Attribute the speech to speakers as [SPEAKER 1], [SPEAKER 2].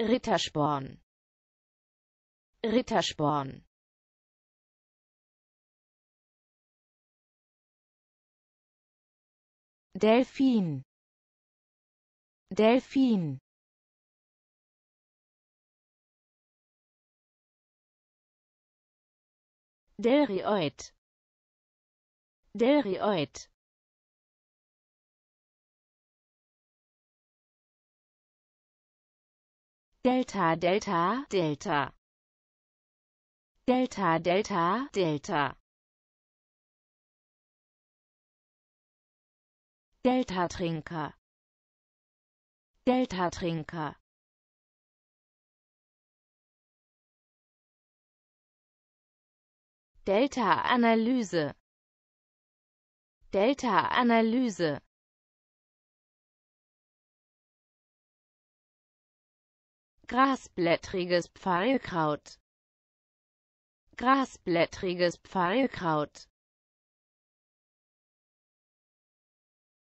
[SPEAKER 1] Rittersporn Rittersporn Delfin Delfin Delrioid Delrioid Delta Delta Delta Delta Delta Delta Delta Trinker Delta Trinker Delta Analyse Delta Analyse Grasblättriges Pfeilkraut
[SPEAKER 2] Grasblättriges
[SPEAKER 1] Pfeilkraut